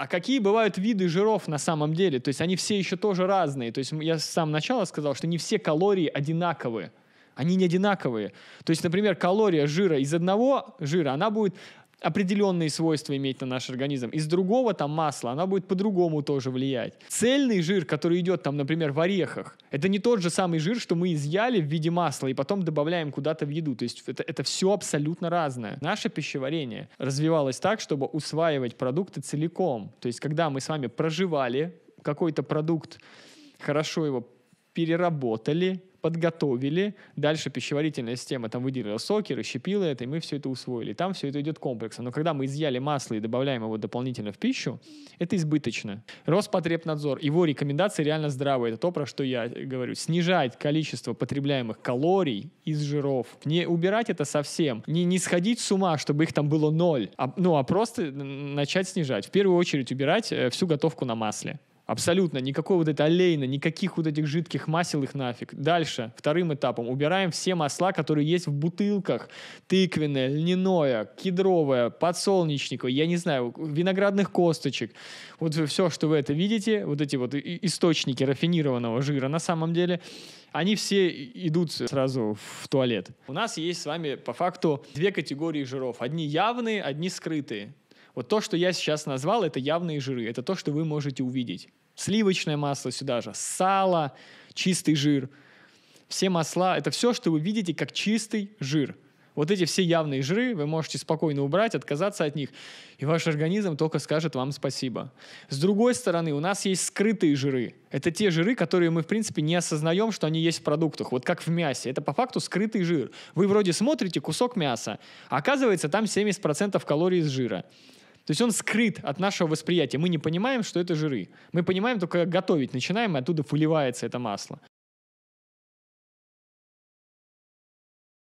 а какие бывают виды жиров на самом деле? То есть они все еще тоже разные. То есть я с самого начала сказал, что не все калории одинаковые. Они не одинаковые. То есть, например, калория жира из одного жира, она будет определенные свойства иметь на наш организм. Из другого там масла она будет по-другому тоже влиять. Цельный жир, который идет там, например, в орехах, это не тот же самый жир, что мы изъяли в виде масла и потом добавляем куда-то в еду. То есть это, это все абсолютно разное. Наше пищеварение развивалось так, чтобы усваивать продукты целиком. То есть когда мы с вами проживали какой-то продукт, хорошо его переработали, подготовили, дальше пищеварительная система там выделила соки, расщепила это, и мы все это усвоили. Там все это идет комплексно. Но когда мы изъяли масло и добавляем его дополнительно в пищу, это избыточно. Роспотребнадзор, его рекомендации реально здравые. Это то, про что я э, говорю. Снижать количество потребляемых калорий из жиров. Не убирать это совсем. Не, не сходить с ума, чтобы их там было ноль. А, ну, а просто начать снижать. В первую очередь убирать э, всю готовку на масле. Абсолютно. Никакой вот этой олейна, никаких вот этих жидких масел их нафиг. Дальше, вторым этапом, убираем все масла, которые есть в бутылках. Тыквенное, льняное, кедровое, подсолнечниковое, я не знаю, виноградных косточек. Вот все, что вы это видите, вот эти вот источники рафинированного жира на самом деле, они все идут сразу в туалет. У нас есть с вами по факту две категории жиров. Одни явные, одни скрытые. Вот то, что я сейчас назвал, это явные жиры. Это то, что вы можете увидеть. Сливочное масло сюда же, сало, чистый жир. Все масла, это все, что вы видите как чистый жир. Вот эти все явные жиры вы можете спокойно убрать, отказаться от них, и ваш организм только скажет вам спасибо. С другой стороны, у нас есть скрытые жиры. Это те жиры, которые мы, в принципе, не осознаем, что они есть в продуктах. Вот как в мясе. Это по факту скрытый жир. Вы вроде смотрите кусок мяса, а оказывается там 70% калорий из жира. То есть он скрыт от нашего восприятия. Мы не понимаем, что это жиры. Мы понимаем только готовить начинаем, и оттуда выливается это масло.